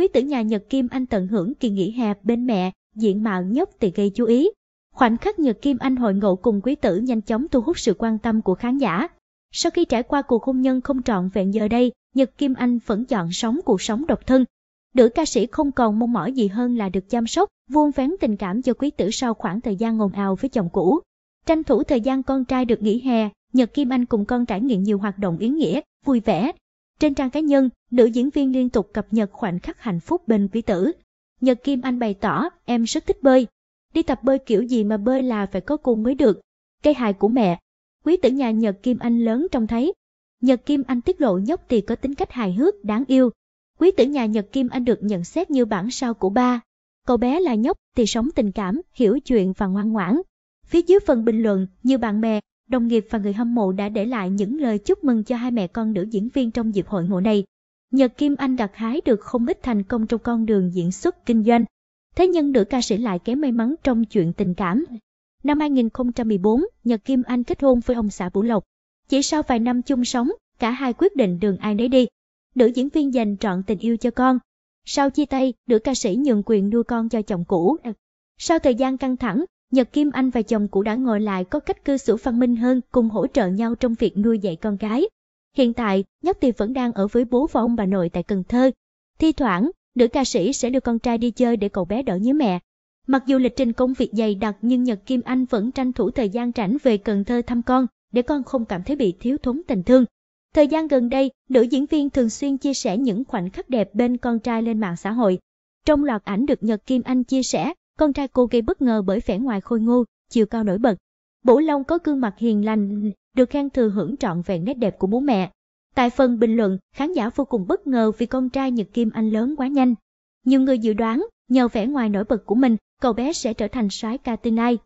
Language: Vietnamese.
quý tử nhà Nhật Kim Anh tận hưởng kỳ nghỉ hè bên mẹ, diện mạo nhóc thì gây chú ý. Khoảnh khắc Nhật Kim Anh hội ngộ cùng quý tử nhanh chóng thu hút sự quan tâm của khán giả. Sau khi trải qua cuộc hôn nhân không trọn vẹn giờ đây, Nhật Kim Anh vẫn chọn sống cuộc sống độc thân. Nữ ca sĩ không còn mong mỏi gì hơn là được chăm sóc, vuông vén tình cảm cho quý tử sau khoảng thời gian ồn ào với chồng cũ. Tranh thủ thời gian con trai được nghỉ hè, Nhật Kim Anh cùng con trải nghiệm nhiều hoạt động ý nghĩa, vui vẻ, trên trang cá nhân, nữ diễn viên liên tục cập nhật khoảnh khắc hạnh phúc bên quý tử. Nhật Kim Anh bày tỏ, em rất thích bơi. Đi tập bơi kiểu gì mà bơi là phải có cung mới được. Cây hài của mẹ. Quý tử nhà Nhật Kim Anh lớn trông thấy. Nhật Kim Anh tiết lộ nhóc thì có tính cách hài hước, đáng yêu. Quý tử nhà Nhật Kim Anh được nhận xét như bản sao của ba. Cậu bé là nhóc thì sống tình cảm, hiểu chuyện và ngoan ngoãn. Phía dưới phần bình luận, nhiều bạn bè, đồng nghiệp và người hâm mộ đã để lại những lời chúc mừng cho hai mẹ con nữ diễn viên trong dịp hội ngộ này. Nhờ Kim Anh gặt hái được không ít thành công trong con đường diễn xuất kinh doanh. Thế nhưng nữ ca sĩ lại kém may mắn trong chuyện tình cảm. Năm 2014, Nhờ Kim Anh kết hôn với ông xã Vũ Lộc. Chỉ sau vài năm chung sống, cả hai quyết định đường ai nấy đi. Nữ diễn viên dành trọn tình yêu cho con. Sau chia tay, nữ ca sĩ nhường quyền nuôi con cho chồng cũ. Sau thời gian căng thẳng, Nhật Kim Anh và chồng cũ đã ngồi lại có cách cư xử văn minh hơn cùng hỗ trợ nhau trong việc nuôi dạy con gái. Hiện tại, Nhất Tiệp vẫn đang ở với bố và ông bà nội tại Cần Thơ. Thi thoảng, nữ ca sĩ sẽ đưa con trai đi chơi để cậu bé đỡ nhớ mẹ. Mặc dù lịch trình công việc dày đặc nhưng Nhật Kim Anh vẫn tranh thủ thời gian rảnh về Cần Thơ thăm con, để con không cảm thấy bị thiếu thốn tình thương. Thời gian gần đây, nữ diễn viên thường xuyên chia sẻ những khoảnh khắc đẹp bên con trai lên mạng xã hội. Trong loạt ảnh được Nhật Kim Anh chia sẻ, con trai cô gây bất ngờ bởi vẻ ngoài khôi ngô, chiều cao nổi bật. Bổ Long có gương mặt hiền lành, được khen thừa hưởng trọn vẹn nét đẹp của bố mẹ. Tại phần bình luận, khán giả vô cùng bất ngờ vì con trai Nhật Kim Anh lớn quá nhanh. Nhiều người dự đoán, nhờ vẻ ngoài nổi bật của mình, cậu bé sẽ trở thành soái ca tương lai.